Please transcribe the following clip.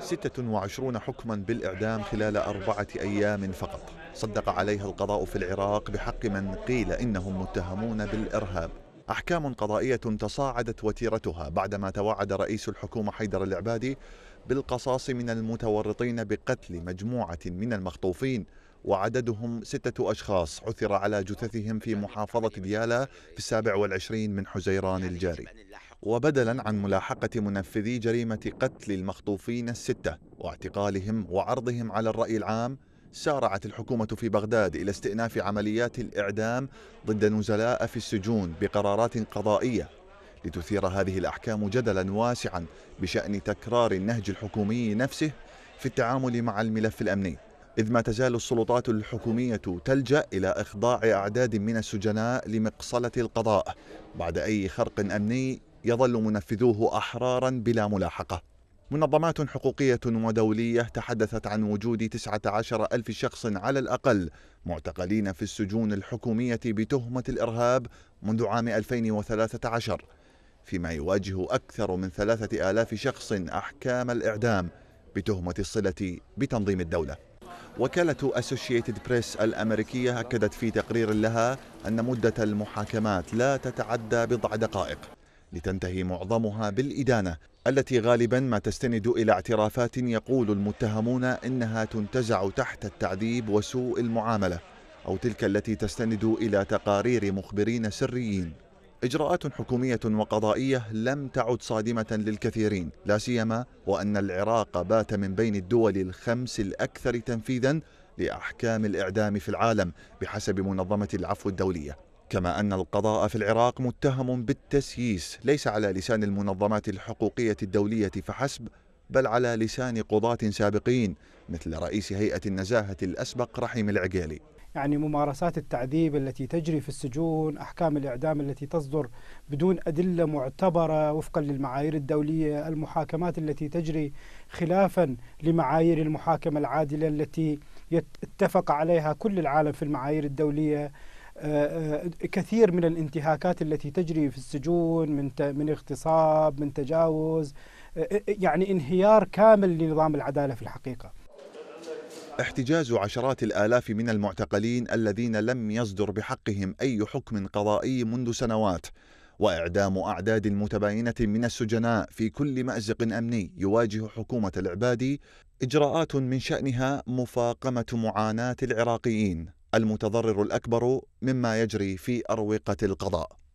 26 حكما بالإعدام خلال أربعة أيام فقط صدق عليها القضاء في العراق بحق من قيل إنهم متهمون بالإرهاب أحكام قضائية تصاعدت وتيرتها بعدما توعد رئيس الحكومة حيدر العبادي بالقصاص من المتورطين بقتل مجموعة من المخطوفين وعددهم ستة أشخاص عثر على جثثهم في محافظة ديالا في السابع والعشرين من حزيران الجاري وبدلا عن ملاحقة منفذي جريمة قتل المخطوفين الستة واعتقالهم وعرضهم على الرأي العام سارعت الحكومة في بغداد إلى استئناف عمليات الإعدام ضد نزلاء في السجون بقرارات قضائية لتثير هذه الأحكام جدلا واسعا بشأن تكرار النهج الحكومي نفسه في التعامل مع الملف الأمني إذ ما تزال السلطات الحكومية تلجأ إلى إخضاع أعداد من السجناء لمقصلة القضاء بعد أي خرق أمني يظل منفذوه أحرارا بلا ملاحقة منظمات حقوقية ودولية تحدثت عن وجود 19 ألف شخص على الأقل معتقلين في السجون الحكومية بتهمة الإرهاب منذ عام 2013 فيما يواجه أكثر من 3000 شخص أحكام الإعدام بتهمة الصلة بتنظيم الدولة وكالة أسوشيتد بريس الأمريكية أكدت في تقرير لها أن مدة المحاكمات لا تتعدى بضع دقائق لتنتهي معظمها بالإدانة التي غالبا ما تستند إلى اعترافات يقول المتهمون إنها تنتزع تحت التعذيب وسوء المعاملة أو تلك التي تستند إلى تقارير مخبرين سريين إجراءات حكومية وقضائية لم تعد صادمة للكثيرين لا سيما وأن العراق بات من بين الدول الخمس الأكثر تنفيذا لأحكام الإعدام في العالم بحسب منظمة العفو الدولية كما أن القضاء في العراق متهم بالتسييس ليس على لسان المنظمات الحقوقية الدولية فحسب بل على لسان قضاة سابقين مثل رئيس هيئة النزاهة الأسبق رحيم العقيلي يعني ممارسات التعذيب التي تجري في السجون أحكام الإعدام التي تصدر بدون أدلة معتبرة وفقا للمعايير الدولية المحاكمات التي تجري خلافا لمعايير المحاكمة العادلة التي اتفق عليها كل العالم في المعايير الدولية آه، آه، كثير من الانتهاكات التي تجري في السجون من من اغتصاب من تجاوز آه، يعني انهيار كامل لنظام العداله في الحقيقه احتجاز عشرات الالاف من المعتقلين الذين لم يصدر بحقهم اي حكم قضائي منذ سنوات واعدام اعداد متباينه من السجناء في كل مازق امني يواجه حكومه العبادي اجراءات من شانها مفاقمه معاناه العراقيين المتضرر الأكبر مما يجري في أروقة القضاء